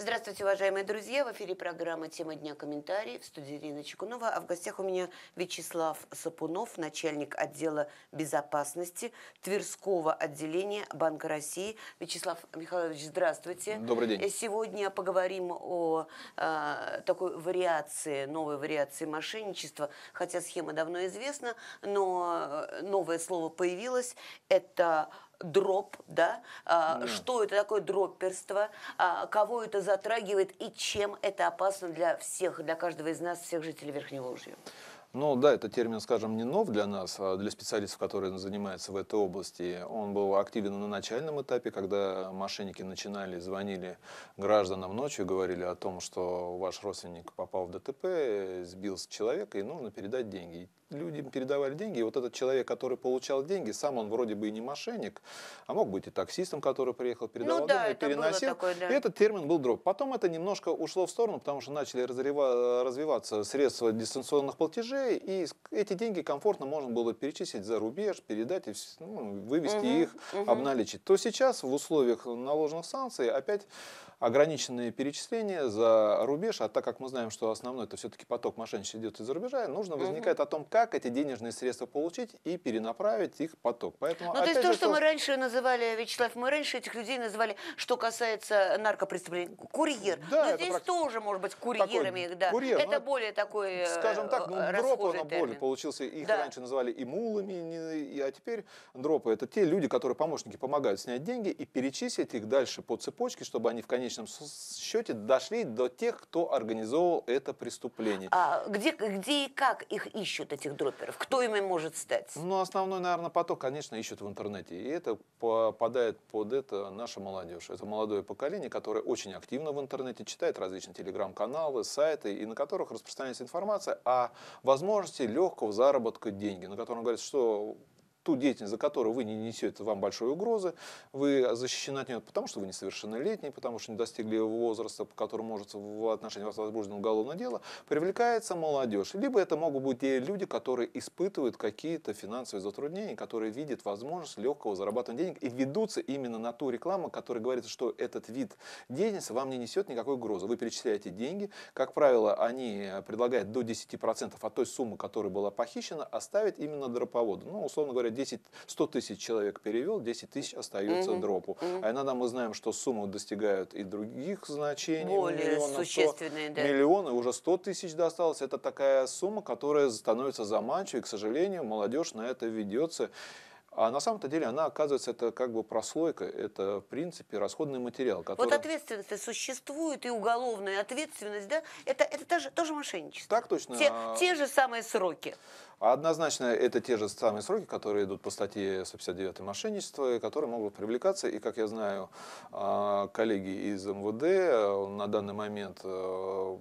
Здравствуйте, уважаемые друзья. В эфире программа «Тема дня. Комментарии» в студии Ирина Чекунова. А в гостях у меня Вячеслав Сапунов, начальник отдела безопасности Тверского отделения Банка России. Вячеслав Михайлович, здравствуйте. Добрый день. Э, сегодня поговорим о э, такой вариации, новой вариации мошенничества. Хотя схема давно известна, но э, новое слово появилось. Это дроп, да, а, mm. что это такое дропперство, а, кого это затрагивает и чем это опасно для всех, для каждого из нас, всех жителей Верхнего Ужья. Ну да, это термин, скажем, не нов для нас, а для специалистов, которые занимаются в этой области. Он был активен на начальном этапе, когда мошенники начинали, звонили гражданам ночью, говорили о том, что ваш родственник попал в ДТП, сбился человека, и нужно передать деньги Люди передавали деньги, и вот этот человек, который получал деньги, сам он вроде бы и не мошенник, а мог быть и таксистом, который приехал, передавал ну, да, это переносил. Такое, да. И этот термин был дроп. Потом это немножко ушло в сторону, потому что начали развиваться средства дистанционных платежей, и эти деньги комфортно можно было перечислить за рубеж, передать, и, ну, вывести угу, их, угу. обналичить. То сейчас в условиях наложенных санкций опять ограниченные перечисления за рубеж, а так как мы знаем, что основной это все-таки поток мошенничества идет из-за рубежа, нужно угу. возникает о том, как эти денежные средства получить и перенаправить их поток. Поэтому, ну, то есть то, же, что то... мы раньше называли, Вячеслав, мы раньше этих людей называли, что касается наркопреступлений, курьер. Да, Но здесь практи... тоже, может быть, курьерами. Такой, да. курьер, это ну, более такой э, Скажем так, ну, дроп, оно более получился. Их да. раньше называли и мулами, а теперь дропы. Это те люди, которые помощники помогают снять деньги и перечислить их дальше по цепочке, чтобы они в конечном конечном счете дошли до тех, кто организовал это преступление. А где, где и как их ищут, этих дроперов? Кто ими может стать? Ну, основной, наверное, поток, конечно, ищут в интернете. И это попадает под это наша молодежь. Это молодое поколение, которое очень активно в интернете читает различные телеграм-каналы, сайты, и на которых распространяется информация о возможности легкого заработка деньги, на котором говорится, что ту деятельность, за которую вы не несете вам большой угрозы, вы защищены от нее, потому что вы несовершеннолетний, потому что не достигли возраста, по которому может в отношении вас возбуждено уголовное дело, привлекается молодежь. Либо это могут быть те люди, которые испытывают какие-то финансовые затруднения, которые видят возможность легкого зарабатывания денег и ведутся именно на ту рекламу, которая говорит, что этот вид деятельности вам не несет никакой угрозы. Вы перечисляете деньги, как правило, они предлагают до 10% от той суммы, которая была похищена, оставить именно дроповоду. Ну, условно говоря, говорят, 10, 100 тысяч человек перевел, 10 тысяч остается угу. дропу. Угу. А иногда мы знаем, что суммы достигают и других значений. Более миллионов, существенные, 100, да. Миллионы, уже 100 тысяч досталось. Это такая сумма, которая становится заманчивой. И, к сожалению, молодежь на это ведется. А на самом-то деле она оказывается, это как бы прослойка, это в принципе расходный материал. Который... Вот ответственность существует и уголовная ответственность, да? Это, это тоже, тоже мошенничество. Так точно. Те, те же самые сроки. Однозначно это те же самые сроки, которые идут по статье 159 мошенничества, которые могут привлекаться. И, как я знаю, а, коллеги из МВД э, на данный момент э,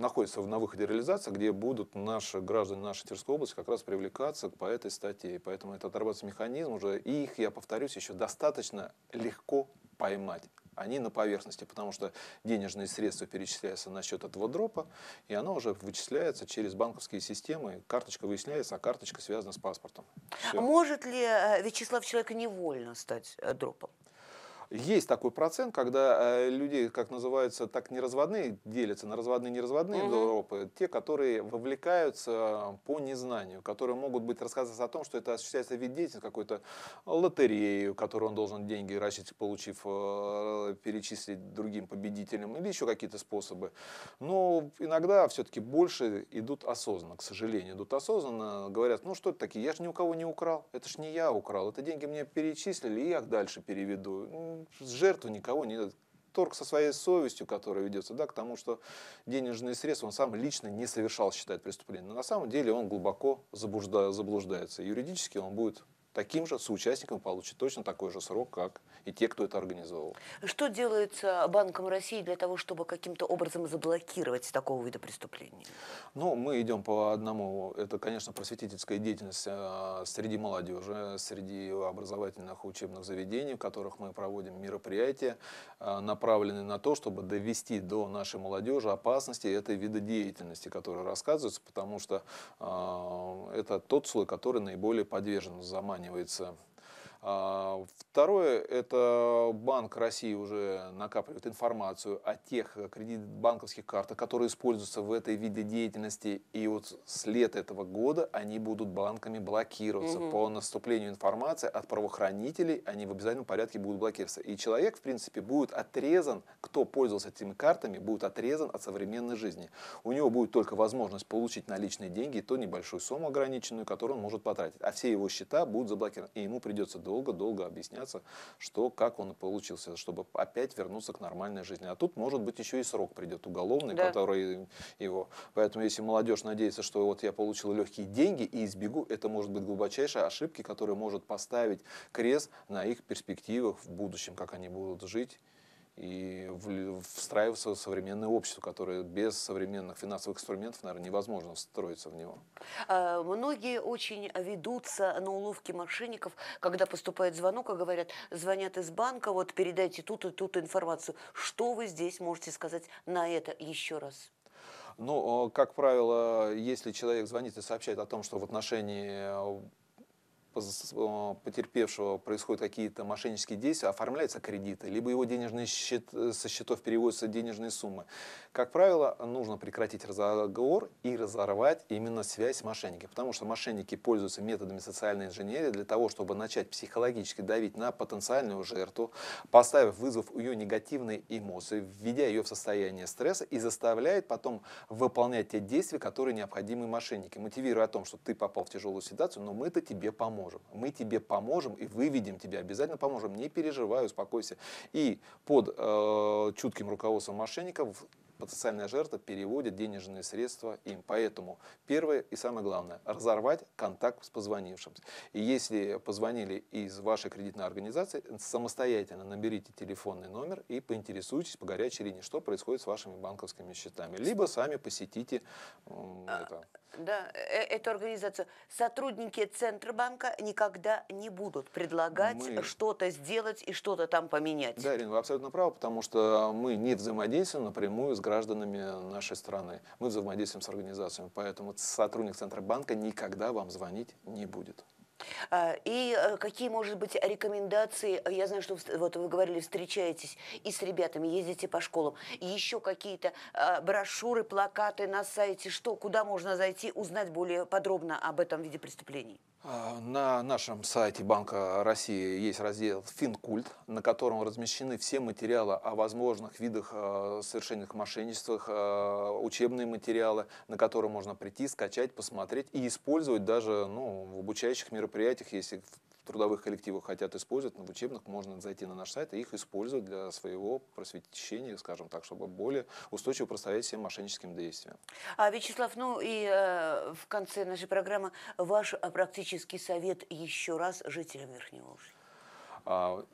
находится на выходе реализации, где будут наши граждане нашей Тверской области как раз привлекаться по этой статье. Поэтому это отрабатывается механизм уже. И их, я повторюсь, еще достаточно легко поймать. Они на поверхности, потому что денежные средства перечисляются на счет этого дропа, и оно уже вычисляется через банковские системы. Карточка выясняется, а карточка связана с паспортом. Все. А может ли э, Вячеслав человека невольно стать э, дропом? Есть такой процент, когда э, люди, как называются, так неразводные, делятся на разводные и неразводные угу. Uh Европы, те, которые вовлекаются э, по незнанию, которые могут быть рассказываться о том, что это осуществляется вид деятельности какой-то лотерею, которую он должен деньги, рассчитать, получив, э, перечислить другим победителям, или еще какие-то способы. Но иногда все-таки больше идут осознанно, к сожалению, идут осознанно, говорят, ну что это такие, я же ни у кого не украл, это же не я украл, это деньги мне перечислили, и я их дальше переведу жертву никого не торг со своей совестью, которая ведется да, к тому, что денежные средства он сам лично не совершал, считает преступление. Но на самом деле он глубоко заблуждается. Юридически он будет таким же соучастником получит точно такой же срок, как и те, кто это организовал. Что делается Банком России для того, чтобы каким-то образом заблокировать такого вида преступлений? Ну, мы идем по одному. Это, конечно, просветительская деятельность э, среди молодежи, среди образовательных учебных заведений, в которых мы проводим мероприятия, э, направленные на то, чтобы довести до нашей молодежи опасности этой вида деятельности, которая рассказывается, потому что э, это тот слой, который наиболее подвержен заманиванию сравнивается а, второе, это Банк России уже накапливает информацию о тех кредит-банковских картах, которые используются в этой виде деятельности, и вот с лета этого года они будут банками блокироваться. Угу. По наступлению информации от правоохранителей они в обязательном порядке будут блокироваться. И человек, в принципе, будет отрезан, кто пользовался этими картами, будет отрезан от современной жизни. У него будет только возможность получить наличные деньги, и то небольшую сумму ограниченную, которую он может потратить. А все его счета будут заблокированы, и ему придется долго долго-долго объясняться, что, как он получился, чтобы опять вернуться к нормальной жизни. А тут, может быть, еще и срок придет уголовный, да. который его. Поэтому, если молодежь надеется, что вот я получил легкие деньги и избегу, это может быть глубочайшая ошибка, которая может поставить крест на их перспективах в будущем, как они будут жить и встраиваться в современное общество, которое без современных финансовых инструментов, наверное, невозможно встроиться в него. А, многие очень ведутся на уловки мошенников, когда поступает звонок, и говорят, звонят из банка, вот передайте тут и тут информацию. Что вы здесь можете сказать на это еще раз? Ну, а, как правило, если человек звонит и сообщает о том, что в отношении потерпевшего происходят какие-то мошеннические действия, оформляются кредиты, либо его денежные счет, э, со счетов переводятся денежные суммы. Как правило, нужно прекратить разговор и разорвать именно связь с мошенниками, потому что мошенники пользуются методами социальной инженерии для того, чтобы начать психологически давить на потенциальную жертву, поставив вызов у ее негативные эмоции, введя ее в состояние стресса и заставляет потом выполнять те действия, которые необходимы мошенники, мотивируя о том, что ты попал в тяжелую ситуацию, но мы-то тебе поможем поможем. Мы тебе поможем и выведем тебя, обязательно поможем. Не переживай, успокойся. И под э, чутким руководством мошенников потенциальная жертва переводит денежные средства им. Поэтому первое и самое главное – разорвать контакт с позвонившим. И если позвонили из вашей кредитной организации, самостоятельно наберите телефонный номер и поинтересуйтесь по горячей линии, что происходит с вашими банковскими счетами. Либо сами посетите а, это, да, э, эту организацию, сотрудники Центробанка никогда не будут предлагать мы... что-то сделать и что-то там поменять. Да, Ирина, вы абсолютно правы, потому что мы не взаимодействуем напрямую с гражданами нашей страны. Мы взаимодействуем с организациями, поэтому сотрудник Центробанка никогда вам звонить не будет. А, и э, какие, может быть, рекомендации, э, я знаю, что вот вы говорили, встречаетесь и с ребятами, ездите по школам, еще какие-то а, брошюры, плакаты на сайте, что, куда можно зайти, узнать более подробно об этом виде преступлений? А, на нашем сайте Банка России есть раздел «Финкульт», на котором размещены все материалы о возможных видах а, совершенных мошенничествах, а, учебные материалы, на которые можно прийти, скачать, посмотреть и использовать даже ну, в обучающих мероприятиях, если трудовых коллективах хотят использовать, но в учебных можно зайти на наш сайт и их использовать для своего просвещения, скажем так, чтобы более устойчиво противостоять всем мошенническим действиям. А, Вячеслав, ну и э, в конце нашей программы ваш а, практический совет еще раз жителям Верхнего Ужина. А,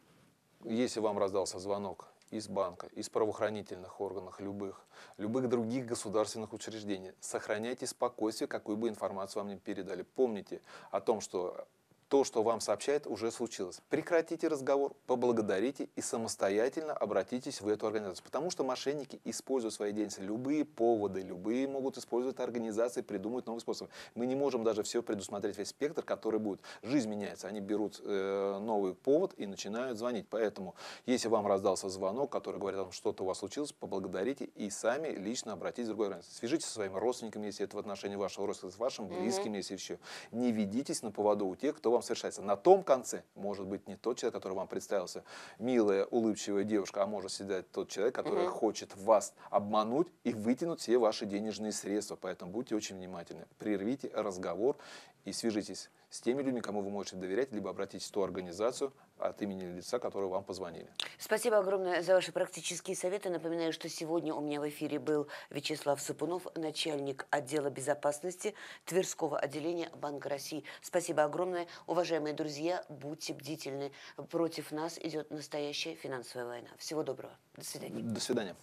если вам раздался звонок из банка, из правоохранительных органов, любых, любых других государственных учреждений. Сохраняйте спокойствие, какую бы информацию вам не передали. Помните о том, что то, что вам сообщает, уже случилось. Прекратите разговор, поблагодарите и самостоятельно обратитесь в эту организацию. Потому что мошенники используют свои деньги любые поводы, любые могут использовать организации, придумывать новые способы. Мы не можем даже все предусмотреть, весь спектр, который будет. Жизнь меняется, они берут э, новый повод и начинают звонить. Поэтому, если вам раздался звонок, который говорит о что-то у вас случилось, поблагодарите и сами лично обратитесь в другой организацию. Свяжитесь со своими родственниками, если это в отношении вашего родственника, с вашим близким, mm-hmm. если еще. Не ведитесь на поводу у тех, кто вам потом совершается. На том конце может быть не тот человек, который вам представился, милая, улыбчивая девушка, а может сидеть тот человек, который угу. хочет вас обмануть и вытянуть все ваши денежные средства. Поэтому будьте очень внимательны. Прервите разговор и свяжитесь с теми людьми, кому вы можете доверять, либо обратитесь в ту организацию от имени лица, которую вам позвонили. Спасибо огромное за ваши практические советы. Напоминаю, что сегодня у меня в эфире был Вячеслав Сапунов, начальник отдела безопасности Тверского отделения Банка России. Спасибо огромное. Уважаемые друзья, будьте бдительны. Против нас идет настоящая финансовая война. Всего доброго. До свидания. До свидания.